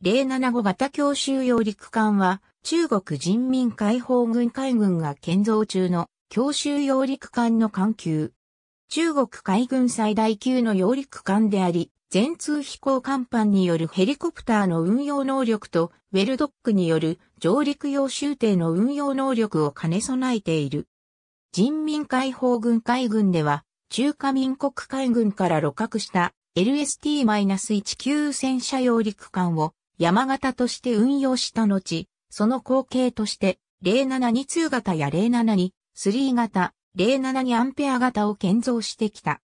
075型強襲揚陸艦は、中国人民解放軍海軍が建造中の強襲揚陸艦の艦級。中国海軍最大級の揚陸艦であり、全通飛行甲板によるヘリコプターの運用能力と、ウェルドックによる上陸用終艇の運用能力を兼ね備えている。人民解放軍海軍では、中華民国海軍から露獲した LST-19 戦車揚陸艦を山型として運用した後、その後継として、0722型や0723型、072アンペア型を建造してきた。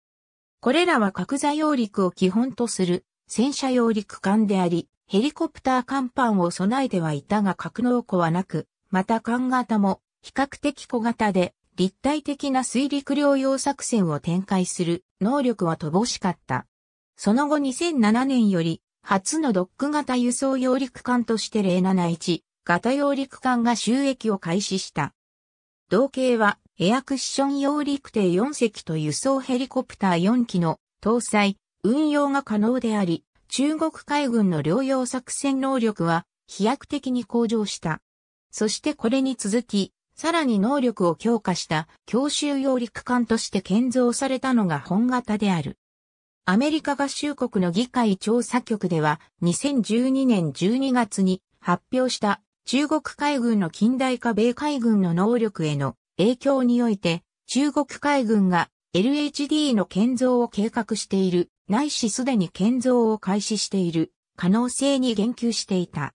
これらは角座揚陸を基本とする戦車揚陸艦であり、ヘリコプター艦板を備えてはいたが格納庫はなく、また艦型も比較的小型で立体的な水陸両用作戦を展開する能力は乏しかった。その後2007年より初のドック型輸送揚陸艦として071型揚陸艦が収益を開始した。同型はエアクッション揚陸艇4隻と輸送ヘリコプター4機の搭載、運用が可能であり、中国海軍の療養作戦能力は飛躍的に向上した。そしてこれに続き、さらに能力を強化した強襲揚陸艦として建造されたのが本型である。アメリカ合衆国の議会調査局では2012年12月に発表した中国海軍の近代化米海軍の能力への影響において中国海軍が LHD の建造を計画しているないしすでに建造を開始している可能性に言及していた。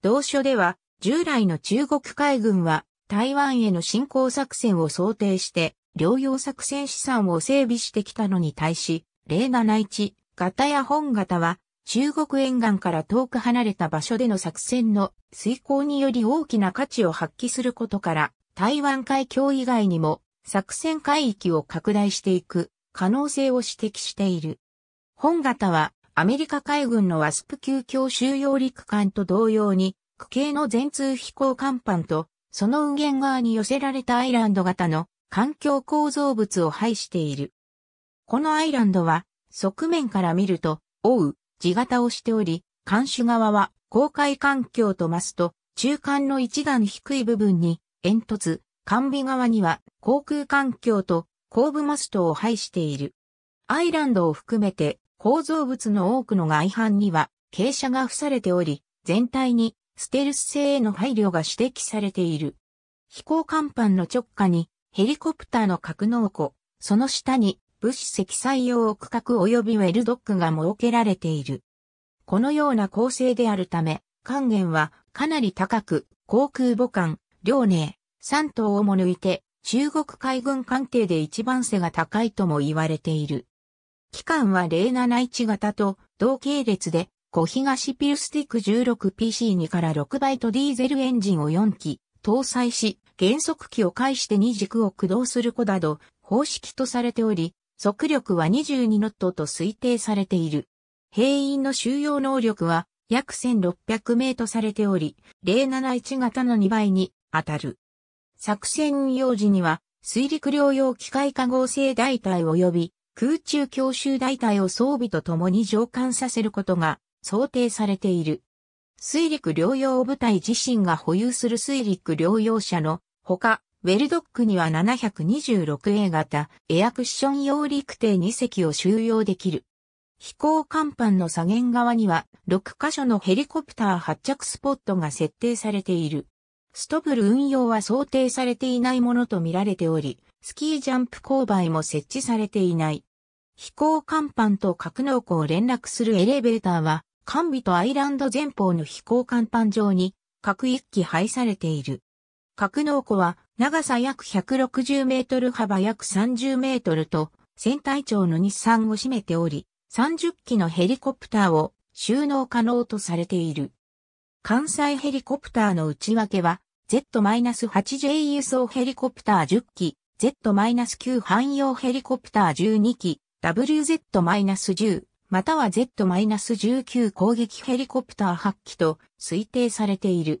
同書では従来の中国海軍は台湾への侵攻作戦を想定して、療養作戦資産を整備してきたのに対し、例が内地、型や本型は、中国沿岸から遠く離れた場所での作戦の遂行により大きな価値を発揮することから、台湾海峡以外にも作戦海域を拡大していく可能性を指摘している。本型はアメリカ海軍のワスプ級強収容陸艦と同様に、区形の全通飛行甲板と、その右舷側に寄せられたアイランド型の環境構造物を配している。このアイランドは、側面から見ると、覆う、地型をしており、監視側は、公開環境とマスと、中間の一段低い部分に、煙突、管備側には、航空環境と、後部マストを配している。アイランドを含めて、構造物の多くの外反には、傾斜が付されており、全体に、ステルス性への配慮が指摘されている。飛行甲板の直下に、ヘリコプターの格納庫、その下に物資積載用区画及びウェルドックが設けられている。このような構成であるため、還元はかなり高く、航空母艦、遼寧、三島をも抜いて、中国海軍艦艇で一番背が高いとも言われている。機関は071型と同系列で、小東ピルスティック 16PC2 から6倍とディーゼルエンジンを4機搭載し、減速機を介して2軸を駆動する子など、方式とされており、速力は22ノットと推定されている。兵員の収容能力は約1600名とされており、071型の2倍に当たる。作戦運用時には、水陸両用機械化合成大隊及び空中強襲大隊を装備と共に上艦させることが想定されている。水陸両用部隊自身が保有する水陸両用車のほか、ウェルドックには726 a 型エアクッション用陸艇2隻を収容できる。飛行甲板の左舷側には6カ所のヘリコプター発着スポットが設定されている。ストブル運用は想定されていないものとみられており、スキージャンプ勾配も設置されていない。飛行甲板と格納庫を連絡するエレベーターは、完備とアイランド前方の飛行甲板上に、各一機配されている。格納庫は長さ約160メートル幅約30メートルと、船体長の日産を占めており、30機のヘリコプターを収納可能とされている。関西ヘリコプターの内訳は、Z-8J 輸送ヘリコプター10機、Z-9 汎用ヘリコプター12機、WZ-10、または Z-19 攻撃ヘリコプター8機と推定されている。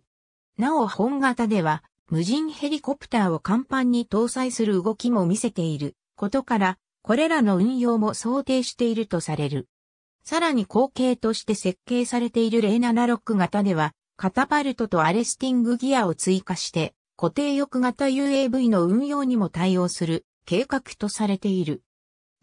なお本型では、無人ヘリコプターを甲板に搭載する動きも見せていることから、これらの運用も想定しているとされる。さらに後継として設計されている076型では、カタパルトとアレスティングギアを追加して、固定翼型 UAV の運用にも対応する計画とされている。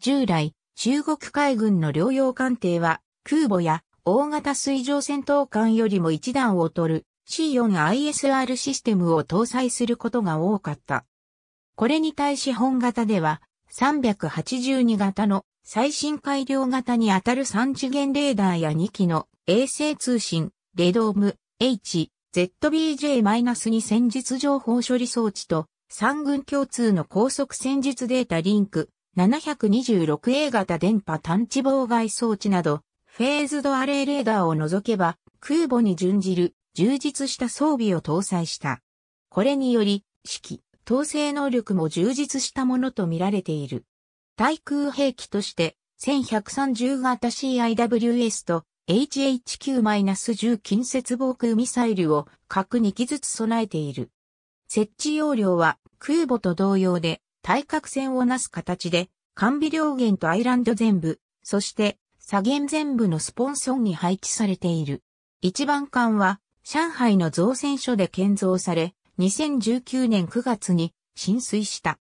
従来、中国海軍の療養艦艇は、空母や大型水上戦闘艦よりも一段を劣る C4ISR システムを搭載することが多かった。これに対し本型では382型の最新改良型にあたる3次元レーダーや2機の衛星通信、レドーム、H、ZBJ-2 戦術情報処理装置と三軍共通の高速戦術データリンク 726A 型電波探知妨害装置などフェーズドアレイレーダーを除けば空母に準じる充実した装備を搭載した。これにより、指揮、統制能力も充実したものと見られている。対空兵器として、1130型 CIWS と HHQ-10 近接防空ミサイルを各2機ずつ備えている。設置容量は空母と同様で対角線をなす形で、完備両舷とアイランド全部、そして左舷全部のスポンソンに配置されている。一番艦は上海の造船所で建造され、2019年9月に浸水した。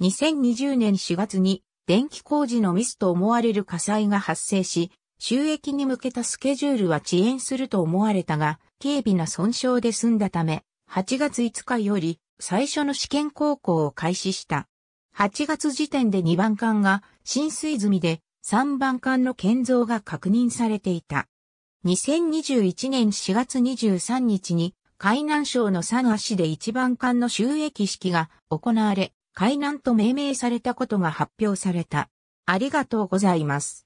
2020年4月に電気工事のミスと思われる火災が発生し、収益に向けたスケジュールは遅延すると思われたが、軽微な損傷で済んだため、8月5日より最初の試験航行を開始した。8月時点で2番艦が浸水済みで3番艦の建造が確認されていた。2021年4月23日に海南省の三足で一番艦の収益式が行われ、海南と命名されたことが発表された。ありがとうございます。